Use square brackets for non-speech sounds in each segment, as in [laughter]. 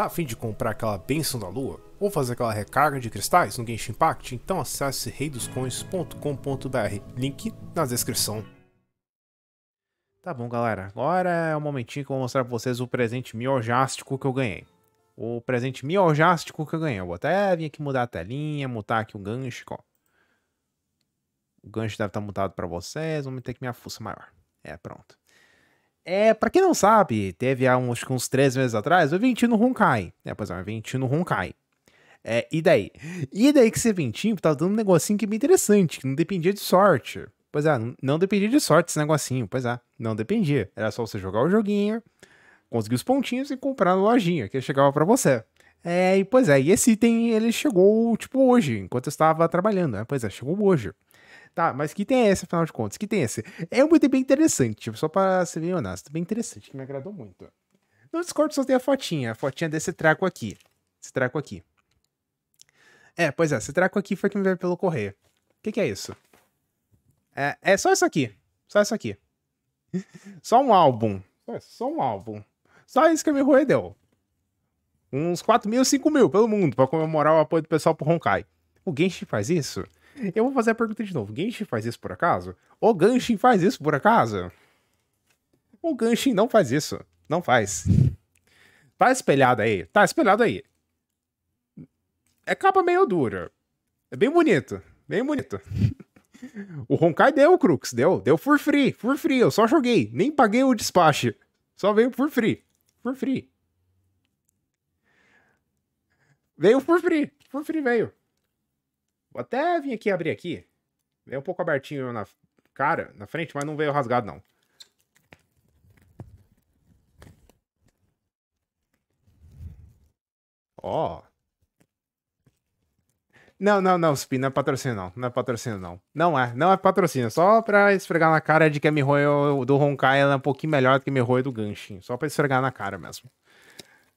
Tá afim de comprar aquela benção da lua? Ou fazer aquela recarga de cristais no Genshin Impact? Então acesse reidoscoins.com.br, link na descrição. Tá bom galera, agora é o um momentinho que eu vou mostrar pra vocês o presente miojástico que eu ganhei. O presente miojástico que eu ganhei, eu vou até vir aqui mudar a telinha, mutar aqui o gancho, ó. O gancho deve estar tá mutado pra vocês, vamos ter que minha fuça maior. É, pronto. É, para quem não sabe, teve há uns, uns três meses atrás o no Honkai. É, pois é, o no Honkai. É, e daí? E daí que esse eventinho tava dando um negocinho que é bem interessante, que não dependia de sorte. Pois é, não dependia de sorte esse negocinho. Pois é, não dependia. Era só você jogar o joguinho, conseguir os pontinhos e comprar na lojinha, que chegava para você. É, e pois é, e esse item ele chegou, tipo, hoje, enquanto eu estava trabalhando. Né? Pois é, chegou hoje. Tá, mas que tem esse afinal de contas? Que tem esse É muito bem interessante, só para ser bem honesto. Bem interessante, que me agradou muito. No Discord só tem a fotinha, a fotinha desse traco aqui. Esse traco aqui. É, pois é, esse traco aqui foi que me veio pelo correio. O que, que, é isso? É, é só isso aqui. Só isso aqui. [laughs] só um álbum. É, só um álbum. Só isso que a minha deu. Uns 4 mil, 5 mil pelo mundo para comemorar o apoio do pessoal pro Honkai. O Genshin faz isso? Eu vou fazer a pergunta de novo. Genshin faz isso por acaso? O Genshin faz isso por acaso? O Genshin não faz isso. Não faz. Tá espelhado aí. Tá espelhado aí. É capa meio dura. É bem bonito. Bem bonito. O Honkai deu, Crux. Deu. Deu for free. For free. Eu só joguei. Nem paguei o despacho. Só veio por free. For free. Veio por free. For free veio. Vou até vir aqui abrir aqui. Veio um pouco abertinho na cara, na frente, mas não veio rasgado, não. Ó. Oh. Não, não, não, Spin, não é patrocínio, não. Não é patrocínio, não. Não é, não é patrocínio. Só pra esfregar na cara de que a Mihoyo do Honkai ela é um pouquinho melhor do que a Mihoyo do Ganshin. Só pra esfregar na cara mesmo.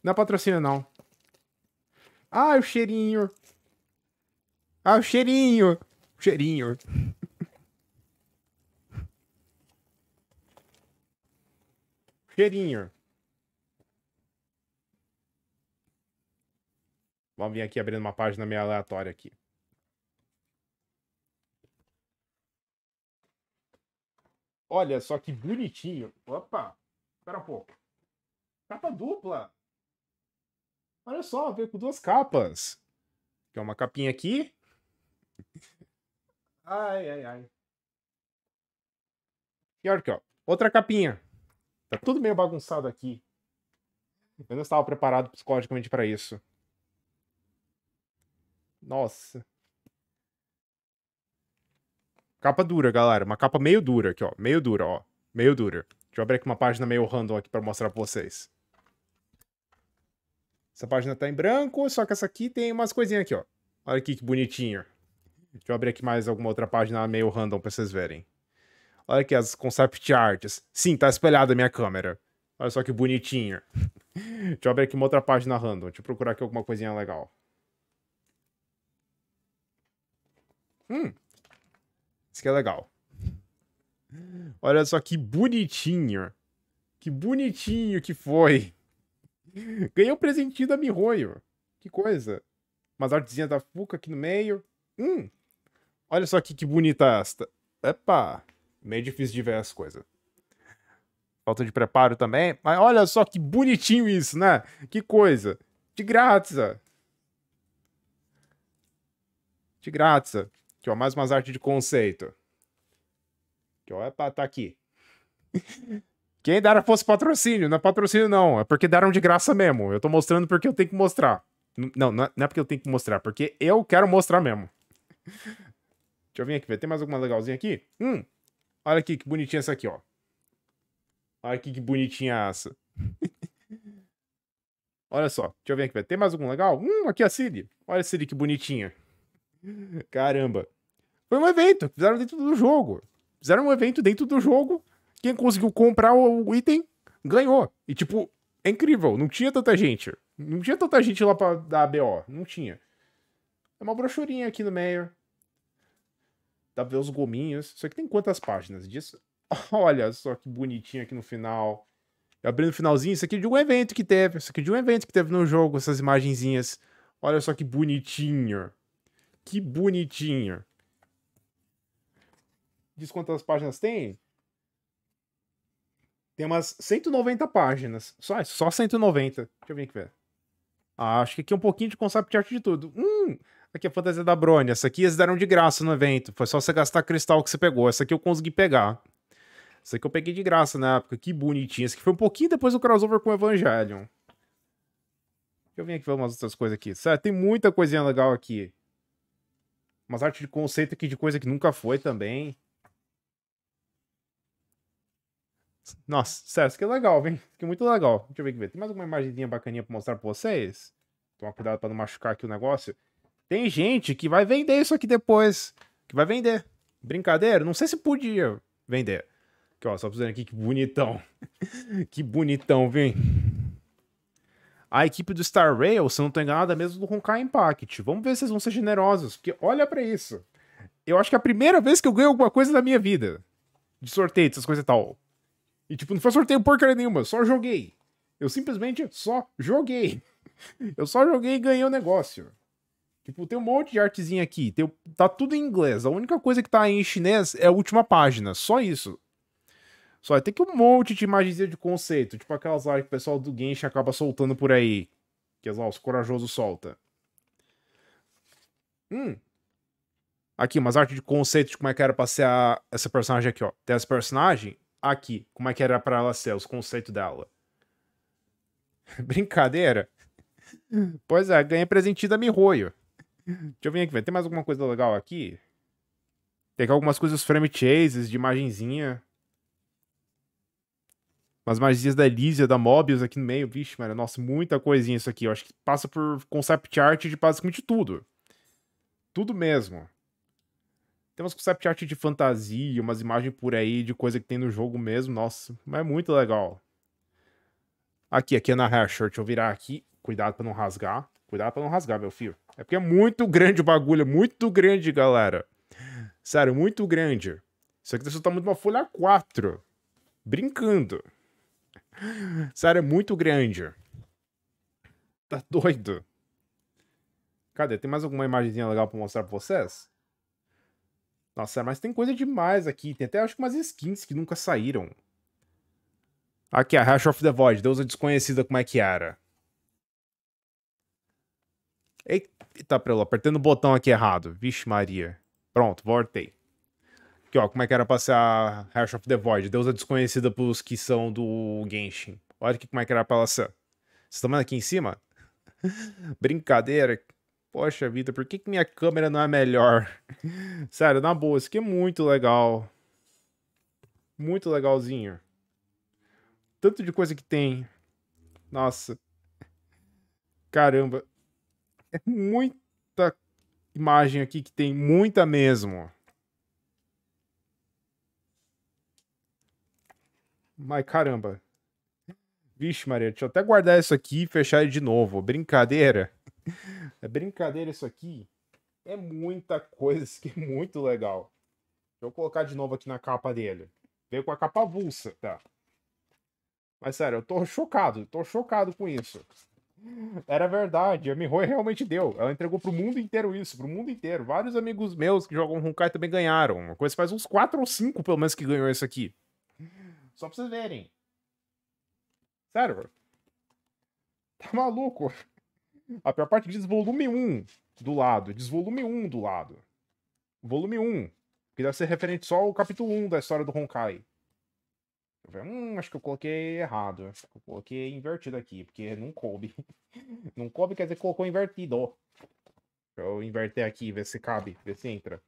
Não é patrocínio, não. Ah, o cheirinho. Ah, o cheirinho. O cheirinho. cheirinho. Vamos vir aqui abrindo uma página meio aleatória aqui. Olha só que bonitinho. Opa, espera um pouco. Capa dupla. Olha só, veio com duas capas. Que é uma capinha aqui Ai, ai, ai. E olha aqui, ó. Outra capinha. Tá tudo meio bagunçado aqui. Eu não estava preparado psicologicamente para isso. Nossa. Capa dura, galera. Uma capa meio dura aqui, ó. Meio dura, ó. Meio dura. Deixa eu abrir aqui uma página meio random aqui para mostrar para vocês. Essa página tá em branco, só que essa aqui tem umas coisinhas aqui, ó. Olha aqui que bonitinho. Deixa eu abrir aqui mais alguma outra página meio random pra vocês verem. Olha aqui as concept arts. Sim, tá espelhada a minha câmera. Olha só que bonitinho. [laughs] Deixa eu abrir aqui uma outra página random. Deixa eu procurar aqui alguma coisinha legal. Hum. Isso aqui é legal. Olha só que bonitinho. Que bonitinho que foi. [laughs] Ganhei um presentinho da Mihoyo. Que coisa. Umas artezinhas da Fuca aqui no meio. Hum, Olha só aqui que bonita esta. Epa! Meio difícil de ver as coisas. Falta de preparo também. Mas olha só que bonitinho isso, né? Que coisa. De graça. De graça. Aqui, ó. Mais umas artes de conceito. Aqui, ó. Epa, tá aqui. [laughs] Quem dera fosse patrocínio. Não é patrocínio, não. É porque deram de graça mesmo. Eu tô mostrando porque eu tenho que mostrar. Não, não é porque eu tenho que mostrar. Porque eu quero mostrar mesmo. Deixa eu vir aqui, ver. Tem mais alguma legalzinha aqui? Hum! Olha aqui que bonitinha essa aqui, ó. Olha aqui que bonitinha essa. [laughs] Olha só, deixa eu ver aqui, vai Tem mais algum legal? Hum, aqui a Cid. Olha a Cid que bonitinha. Caramba. Foi um evento, fizeram dentro do jogo. Fizeram um evento dentro do jogo. Quem conseguiu comprar o item, ganhou. E tipo, é incrível, não tinha tanta gente. Não tinha tanta gente lá pra dar BO, não tinha. É uma brochurinha aqui no meio. Dá pra ver os gominhos. Isso aqui tem quantas páginas disso? [laughs] Olha só que bonitinho aqui no final. Eu abri no finalzinho, isso aqui é de um evento que teve. Isso aqui é de um evento que teve no jogo, essas imagenzinhas. Olha só que bonitinho. Que bonitinho. Diz quantas páginas tem? Tem umas 190 páginas. Só, só 190. Deixa eu ver aqui, velho. Ah, acho que aqui é um pouquinho de concept art de tudo. Hum, aqui é a fantasia da Brony, essa aqui eles deram de graça no evento, foi só você gastar cristal que você pegou, essa aqui eu consegui pegar. Essa aqui eu peguei de graça na época, que bonitinha. Essa aqui foi um pouquinho depois do crossover com o Evangelion. Deixa eu vir aqui ver umas outras coisas aqui. Sério, tem muita coisinha legal aqui. Umas artes de conceito aqui de coisa que nunca foi também. Nossa, sério, isso aqui é legal, hein? Isso aqui é muito legal. Deixa eu ver aqui. Tem mais alguma imagenzinha bacaninha pra mostrar pra vocês? Tomar cuidado pra não machucar aqui o negócio. Tem gente que vai vender isso aqui depois. Que vai vender. Brincadeira? Não sei se podia vender. Aqui, ó, só precisando aqui, que bonitão. [laughs] que bonitão, vem. A equipe do Star Rail, se não tô enganado, é mesmo do Honkai Impact. Vamos ver se vocês vão ser generosos, porque olha para isso. Eu acho que é a primeira vez que eu ganho alguma coisa na minha vida. De sorteio, essas coisas e tal. E, tipo, não foi sorteio porcaria nenhuma, só joguei. Eu simplesmente só joguei. [laughs] eu só joguei e ganhei o um negócio. Tipo, tem um monte de artezinha aqui. Tem, tá tudo em inglês. A única coisa que tá em chinês é a última página. Só isso. Só tem que um monte de imagenzinha de conceito. Tipo aquelas lá que o pessoal do Genshin acaba soltando por aí. Que lá, os corajosos solta. Hum. Aqui, umas artes de conceito de como é que era pra ser a, essa personagem aqui, ó. Tem essa personagem aqui. Como é que era pra ela ser, os conceitos dela. [laughs] Brincadeira? [laughs] pois é, ganhei presentida da Mihoyo. Deixa eu ver aqui, velho. Tem mais alguma coisa legal aqui? Tem aqui algumas coisas frame chases, de imagenzinha. Umas imagens da Elysia, da Mobius aqui no meio. Vixe, mano. Nossa, muita coisinha isso aqui. Eu acho que passa por concept art de basicamente tudo. Tudo mesmo. Tem umas concept art de fantasia, umas imagens por aí de coisa que tem no jogo mesmo. Nossa, mas é muito legal. Aqui, aqui é na shirt. Deixa eu virar aqui. Cuidado pra não rasgar. Cuidado pra não rasgar, meu filho. É porque é muito grande o bagulho, é muito grande, galera. Sério, muito grande. Isso aqui tá soltando uma folha 4. Brincando. Sério, é muito grande. Tá doido. Cadê? Tem mais alguma imagenzinha legal pra mostrar pra vocês? Nossa, mas tem coisa demais aqui. Tem até acho que umas skins que nunca saíram. Aqui, a Hash of the Void, deusa desconhecida como é que era. Eita, tá, pelo apertando o botão aqui errado. Vixe Maria. Pronto, voltei. Aqui, ó, como é que era passar Hash of the Void, deusa desconhecida pros que são do Genshin. Olha aqui como é que era pra ela ser. Vocês estão vendo aqui em cima? [laughs] Brincadeira. Poxa vida, por que, que minha câmera não é melhor? [laughs] Sério, na boa, isso aqui é muito legal. Muito legalzinho. Tanto de coisa que tem. Nossa. Caramba é muita imagem aqui que tem muita mesmo. Mas caramba. Vixe, Maria, deixa eu até guardar isso aqui e fechar ele de novo. Brincadeira. É brincadeira isso aqui. É muita coisa, isso aqui é muito legal. Deixa eu colocar de novo aqui na capa dele. Veio com a capa avulsa, tá? Mas sério, eu tô chocado, tô chocado com isso. Era verdade, a Mihoi realmente deu. Ela entregou pro mundo inteiro isso, pro mundo inteiro. Vários amigos meus que jogam Honkai também ganharam. Uma coisa faz uns 4 ou 5, pelo menos, que ganhou isso aqui. Só pra vocês verem. Sério. Tá maluco? A pior parte diz volume 1 do lado. Diz volume 1 do lado. Volume 1. Que deve ser referente só ao capítulo 1 da história do Honkai. Eu falei, hum, acho que eu coloquei errado. eu coloquei invertido aqui, porque não coube. [laughs] não coube quer dizer que colocou invertido. Deixa eu inverter aqui, ver se cabe, ver se entra.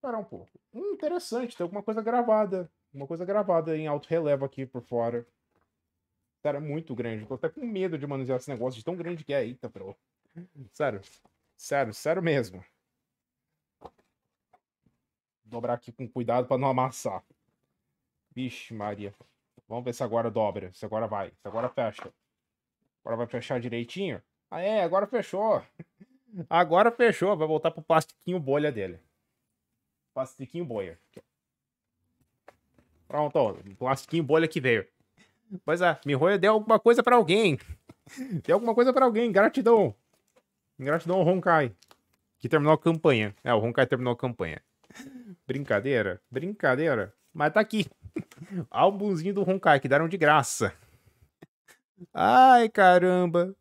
Parar um pouco. Hum, interessante, tem alguma coisa gravada. Uma coisa gravada em alto relevo aqui por fora. Era muito grande. Eu tô até com medo de manusear esse negócio de tão grande que é. Eita, bro. Sério. Sério, sério mesmo. Dobrar aqui com cuidado para não amassar. Vixe, Maria. Vamos ver se agora dobra, se agora vai, se agora fecha. Agora vai fechar direitinho? Ah, é, agora fechou. [laughs] Agora fechou, vai voltar pro plastiquinho bolha dele. Plastiquinho bolha. Pronto, ó, plastiquinho bolha que veio. Pois é, Mihoyo deu alguma coisa para alguém. [laughs] Deu alguma coisa para alguém, gratidão. Gratidão ao Honkai, que terminou a campanha. É, o Honkai terminou a campanha. Brincadeira, brincadeira. Mas tá aqui. Álbumzinho do Ronkai, que deram de graça. Ai, caramba.